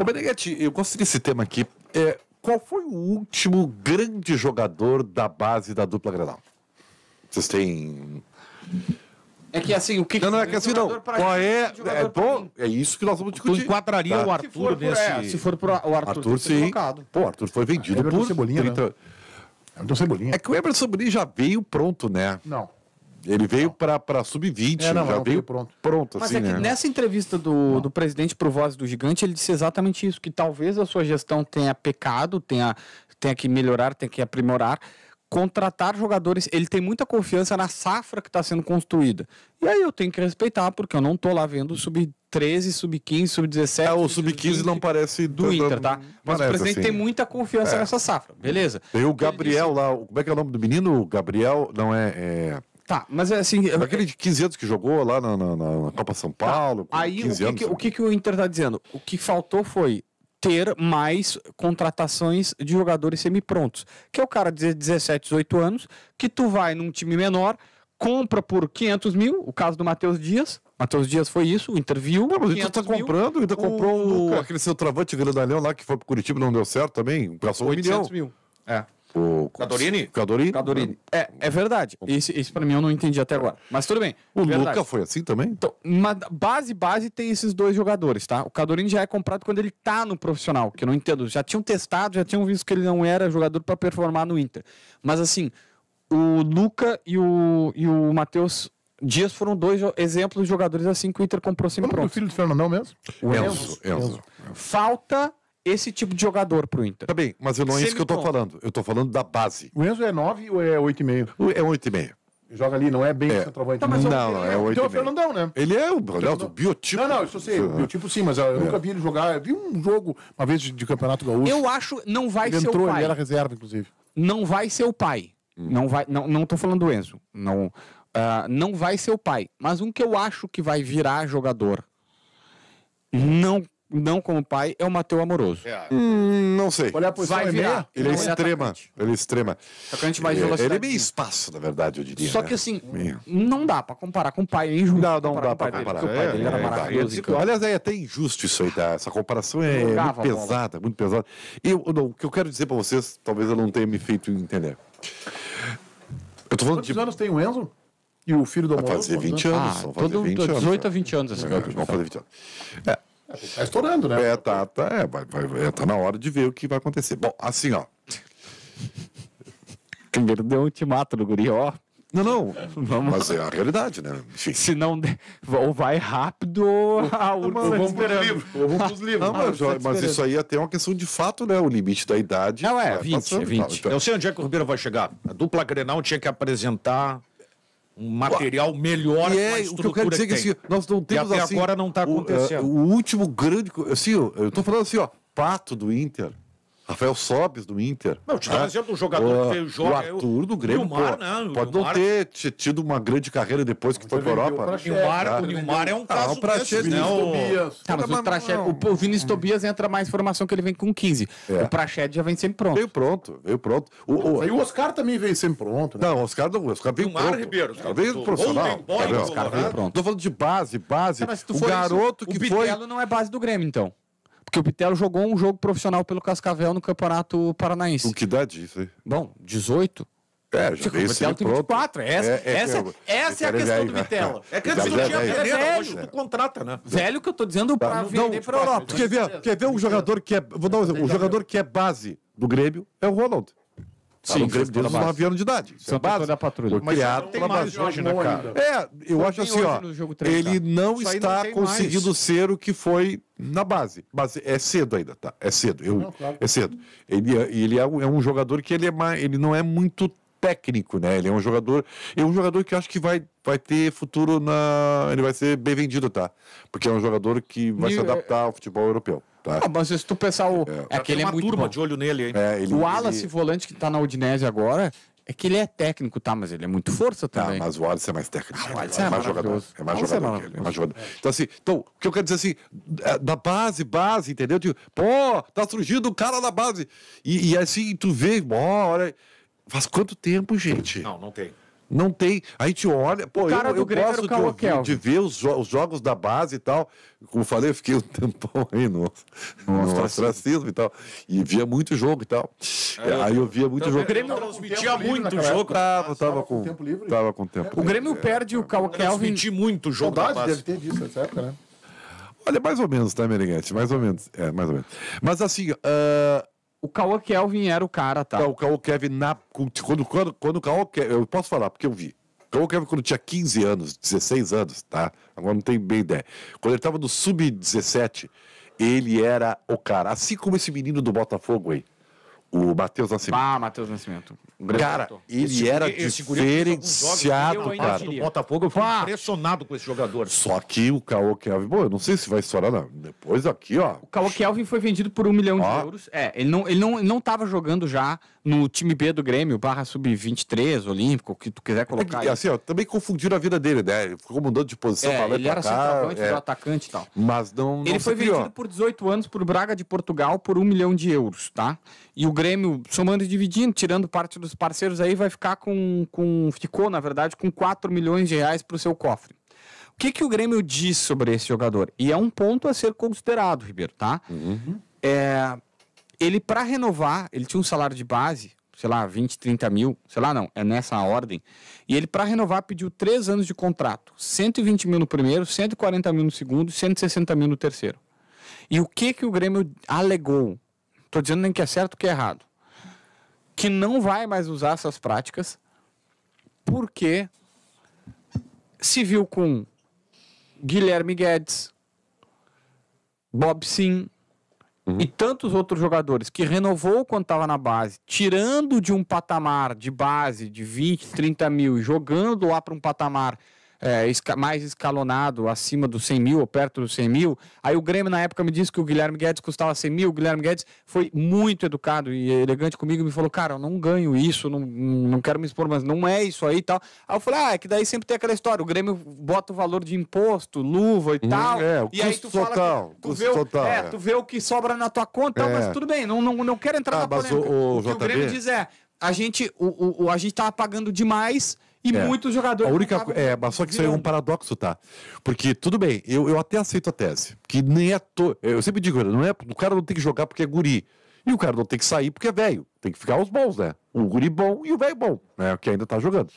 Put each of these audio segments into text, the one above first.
Ô Beneghetti, eu construí esse tema aqui. É, qual foi o último grande jogador da base da dupla Grenal? Vocês têm... É que assim, o que. Não, não é que assim, não. Qual é. É, é bom, é isso que nós vamos discutir. Tu enquadraria tá? o Arthur se nesse. É, se for pro o Arthur, Arthur sim. Colocado. Pô, o Arthur foi vendido é, por. Cebolinha, 30... né? É Cebolinha. É que o Emerson Cebolinha já veio pronto, né? Não. Ele veio para sub-20, é, já não veio pronto. pronto Mas assim, é que né? nessa entrevista do, do presidente para o Voz do Gigante, ele disse exatamente isso, que talvez a sua gestão tenha pecado, tenha, tenha que melhorar, tenha que aprimorar, contratar jogadores. Ele tem muita confiança na safra que está sendo construída. E aí eu tenho que respeitar, porque eu não estou lá vendo sub-13, sub-15, sub-17. É, o sub-15 não parece do, Inter, tá? Mas o presidente assim. tem muita confiança é. nessa safra, beleza. Tem o Gabriel disse... lá, como é que é o nome do menino? O Gabriel, não é... é... Tá, mas é assim. Aquele de 15 anos que jogou lá na, na, na Copa São tá, Paulo. Tá. Aí o, que, anos, que o que, que o Inter tá dizendo? O que faltou foi ter mais contratações de jogadores semi prontos Que é o cara de 17, 18 anos, que tu vai num time menor, compra por 500 mil, o caso do Matheus Dias. Matheus Dias foi isso, o viu. Não, mas o Inter tá comprando, ainda comprou o... aquele seu travante grandalhão lá que foi pro Curitiba não deu certo também. Passou 800 milhão. mil. É. O Cadorini? Cadorini. Cadorini. É, é verdade. Esse, esse pra mim eu não entendi até agora. Mas tudo bem. O é verdade. Luca foi assim também? Então, base, base tem esses dois jogadores, tá? O Cadorini já é comprado quando ele tá no profissional, que eu não entendo. Já tinham testado, já tinham visto que ele não era jogador para performar no Inter. Mas assim, o Luca e o, e o Matheus Dias foram dois exemplos de jogadores assim que o Inter comprou sem pronto. o filho do Fernandão mesmo? O Enzo. Enzo. Enzo. Falta esse tipo de jogador pro Inter. Tá bem, mas eu não é isso que eu tô falando. Eu tô falando da base. O Enzo é 9 ou é 8,5? É 8,5. Joga ali, não é bem é. centroavante. Tá, não, não, é 8,5. Então é o Fernandão, né? Ele é o, o biotipo. Não, não, isso eu sei. O é. biotipo sim, mas eu é. nunca vi ele jogar. Eu vi um jogo, uma vez, de Campeonato Gaúcho. Eu acho, não vai ele ser entrou, o pai. Ele era reserva, inclusive. Não vai ser o pai. Hum. Não vai, não, não tô falando do Enzo. Não, uh, não vai ser o pai. Mas um que eu acho que vai virar jogador não não como pai, é o Mateu Amoroso. É. Hum, não sei. vai é virar. Ele é, é ele é extrema. É ele é extrema. Atacante mais Ele é meio espaço, na verdade, eu diria. Só né? que assim, meio. não dá pra comparar com o pai. injusto. Não, não dá pra comparar. Dele, é, era maravilhoso. Tipo, aliás, é até injusto isso aí, tá? Essa comparação é Jogava, muito pesada, muito pesada. Eu, não, o que eu quero dizer pra vocês, talvez eu não tenha me feito entender. Eu tô falando Quantos de... anos tem o Enzo? E o filho do Amoroso? Vai fazer 20 ah, anos. Ah, todo, 20 18 anos, a 20 anos essa Vão fazer 20 anos. É. Está estourando, né? É, tá, tá, é, vai, vai, é, tá na hora de ver o que vai acontecer. Bom, assim, ó. Primeiro deu um ultimato no guri, ó. Não, não. Vamos... Mas é a realidade, né? Enfim. Se não. Ou vai rápido ou a urna tá Vamos pros livros. Não, mas, tá mas isso aí é até é uma questão de fato, né? O limite da idade. Não, é, 20, passando, é 20. Tá, então. Eu sei onde é que o Ribeiro vai chegar. A dupla Grenal tinha que apresentar um material melhor e é, o que eu quero dizer é que, que assim, nós não temos e até assim, agora não está acontecendo. O, é, o, último grande, assim, eu estou falando assim, ó, pato do Inter Rafael Sobes do Inter. Não, te dá um né? exemplo do jogador o, que veio joga. É o Arthur do Grêmio. Nilmar, pô, né? Pode não ter tido uma grande carreira depois que foi para Europa. Né? O Nilmar, o Nilmar é um caso não, o Praxedes, né? O... Tobias. o, Praxed, o, é- o Vinícius Tobias entra mais formação que ele vem com 15. É. O Praxedes já vem sempre pronto. Veio pronto, veio pronto. O, o... E o Oscar também veio sempre pronto. Né? Não, o Oscar não. O Oscar veio Nilmar pronto. Ribeiro. O Oscar veio profissional. O Oscar veio pronto. Estou falando de base, base. O garoto que foi... O Bitelo não é base do Grêmio, então que o Bitelo jogou um jogo profissional pelo Cascavel no Campeonato Paranaense. Com que idade isso aí? Bom, 18. É, já tipo, veio assim, tem 24. É essa é, é, essa, é, essa é a questão do Vitela. Né? É que antes não tinha hoje tu contrata, né? Tá. Velho que eu tô dizendo pra tá. não, vender tipo pra Europa. Assim, quer ver, quer ver um jogador que é... Vou dar um exemplo. O jogador que é base do Grêmio é o Ronald. Tá Sim, o Grêmio desde os 9 anos de idade. Isso é base. da Patrulha. Foi criado pela base. Hoje, né, é cara? É, eu acho assim, ó. Ele não está conseguindo ser o que foi na base. Mas é cedo ainda, tá? É cedo. Eu, não, claro. É cedo. Ele, é, ele é, um, é um jogador que ele, é, ele não é muito técnico, né? Ele é um jogador, é um jogador que eu acho que vai vai ter futuro na. Ele vai ser bem vendido, tá? Porque é um jogador que vai e, se é- adaptar ao futebol europeu. Tá? Ah, mas se tu pensar o. É, é que ele é muito. turma bom. de olho nele, hein? É, ele, o Wallace ele... volante que tá na Udinese agora. É que ele é técnico, tá? Mas ele é muito força tá, também. Tá, mas o Wallace é mais técnico. Ah, o é é Wallace é, é mais jogador. É mais jogador. É, é mais jogador. Então, assim, então, o que eu quero dizer assim, da base, base, entendeu? Tipo, pô, tá surgindo um cara da base. E, e assim, tu vê, bora. Faz quanto tempo, gente? Não, não tem. Não tem. A gente olha. Pô, cara eu, do eu gosto de, ouvir, de, ver os, jo os, jogos da base e tal. Como falei, eu fiquei um tempão aí no, Nossa. no ostracismo e tal. E via muito jogo e tal. É, aí eu via muito então, jogo. O Grêmio transmitia muito jogo. Tava, tava, com, com tempo livre. tava com tempo. O Grêmio é, perde é, o Cal Kelvin. Transmiti muito o jogo da base. deve ter disso nessa época, né? Olha, mais ou menos, tá, Merenguete? Mais ou menos. É, mais ou menos. Mas assim, uh, o Cauã Kelvin era o cara, tá? O Cauã Kelvin, na, quando, quando, quando o Cauã Kelvin, eu posso falar, porque eu vi. Cauã Kelvin, quando tinha 15 anos, 16 anos, tá? Agora não tenho bem ideia. Quando ele tava no sub-17, ele era o cara. Assim como esse menino do Botafogo aí. O Matheus Nascimento. Ah, Matheus Nascimento. Um cara, ele esse, era é diferenciado, jogos, cara. Do Botafogo, eu fui impressionado com esse jogador. Só que o Caô Kelvin, bom, eu não sei se vai estourar, não. Depois aqui, ó. O Caô Kelvin foi vendido por um milhão de euros. É, ele não, ele, não, ele não tava jogando já no time B do Grêmio, barra sub-23, olímpico, o que tu quiser colocar. É, assim, ó, também confundiram a vida dele, né? Ele ficou mudando de posição, é, falando Ele era centroavante, é. atacante e tal. Mas não, não Ele foi vendido por 18 anos por Braga de Portugal por um milhão de euros, tá? E o Grêmio, somando e dividindo, tirando parte dos parceiros aí, vai ficar com, com ficou, na verdade, com 4 milhões de reais para o seu cofre. O que, que o Grêmio diz sobre esse jogador? E é um ponto a ser considerado, Ribeiro, tá? Uhum. É, ele, para renovar, ele tinha um salário de base, sei lá, 20, 30 mil, sei lá não, é nessa ordem. E ele, para renovar, pediu três anos de contrato: 120 mil no primeiro, 140 mil no segundo, 160 mil no terceiro. E o que, que o Grêmio alegou? estou dizendo nem que é certo que é errado, que não vai mais usar essas práticas porque se viu com Guilherme Guedes, Bob Sim uhum. e tantos outros jogadores que renovou quando estava na base, tirando de um patamar de base de 20, 30 mil, jogando lá para um patamar é, mais escalonado, acima dos 100 mil ou perto dos 100 mil. Aí o Grêmio, na época, me disse que o Guilherme Guedes custava 100 mil. O Guilherme Guedes foi muito educado e elegante comigo e me falou: Cara, eu não ganho isso, não, não quero me expor, mas não é isso aí e tal. Aí eu falei: Ah, é que daí sempre tem aquela história. O Grêmio bota o valor de imposto, luva e hum, tal. É, o e aí tu fala total, tu vê, o, total, é, é. tu vê o que sobra na tua conta, é. mas tudo bem, não, não, não quero entrar ah, na polêmica. O, o, o que o Grêmio diz é: a gente, o, o, a gente tava pagando demais e é. muitos jogadores. A única, é, mas só que virando. isso é um paradoxo, tá? Porque, tudo bem, eu, eu até aceito a tese. Que nem é. To... Eu sempre digo, não é, o cara não tem que jogar porque é guri. E o cara não tem que sair porque é velho. Tem que ficar os bons, né? O guri bom e o velho bom, né? Que ainda tá jogando.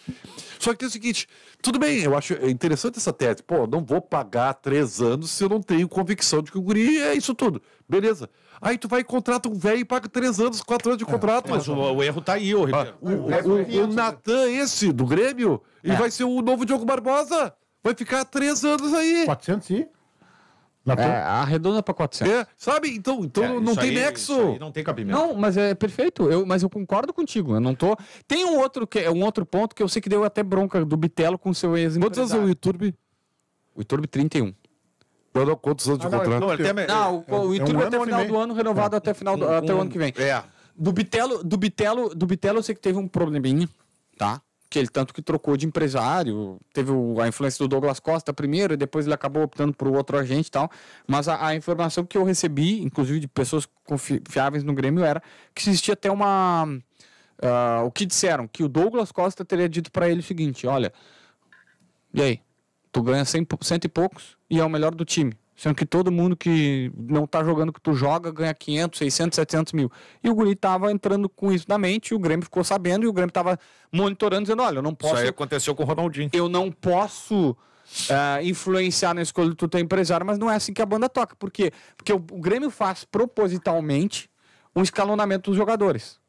Só que tem é o seguinte: tudo bem, eu acho interessante essa tese. Pô, não vou pagar três anos se eu não tenho convicção de que o guri é isso tudo. Beleza. Aí tu vai e contrata um velho e paga três anos, quatro anos de é, contrato. É, mas o, o, erro tá aí, ô Ah, o, é, o, o Natan, esse do Grêmio, e é. vai ser o novo Diogo Barbosa. Vai ficar três anos aí. 400 e? É, arredonda para 400. É, sabe? Então, então é, não tem aí, nexo. não tem cabimento. Não, mas é perfeito. Eu, mas eu concordo contigo. Eu não tô. Tem um outro que é um outro ponto que eu sei que deu até bronca do Bitelo com seu ex Quantos anos é o YouTube? O YouTube 31. quantos anos ah, de não, contrato? Não, é, é até, não o, o YouTube um até o final do ano, renovado até final do, um, até o ano que vem. É. Do Bitelo, do Bitelo, do Bitelo eu sei que teve um probleminha, tá? que ele tanto que trocou de empresário, teve o, a influência do Douglas Costa primeiro, e depois ele acabou optando por outro agente e tal. Mas a, a, informação que eu recebi, inclusive de pessoas confiáveis no Grêmio, era que existia até uma. Uh, o que disseram? Que o Douglas Costa teria dito para ele o seguinte: olha, e aí? Tu ganha cem, cento e poucos e é o melhor do time. Sendo que todo mundo que não tá jogando que tu joga ganha 500, 600, 700 mil. E o Guri tava entrando com isso na mente, o Grêmio ficou sabendo e o Grêmio tava monitorando, dizendo: olha, eu não posso. Isso aí aconteceu com o Ronaldinho. Eu não posso. Uh, influenciar na escolha do tu teu empresário, mas não é assim que a banda toca. Por quê? Porque o, o Grêmio faz propositalmente um escalonamento dos jogadores.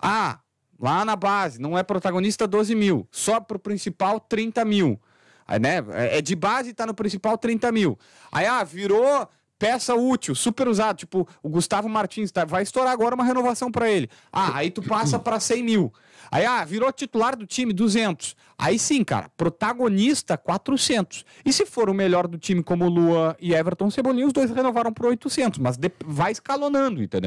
Ah, lá na base, não é protagonista 12 mil, só pro principal 30 mil. Aí, né? É, é de base e tá no principal 30 mil. Aí, ah, virou peça útil, super usado. Tipo, o Gustavo Martins tá, vai estourar agora uma renovação para ele. Ah, aí tu passa para 100 mil. Aí, ah, virou titular do time, 200. Aí sim, cara, protagonista, 400. E se for o melhor do time, como Lua e Everton Cebolinha, os dois renovaram por 800, mas vai escalonando, entendeu?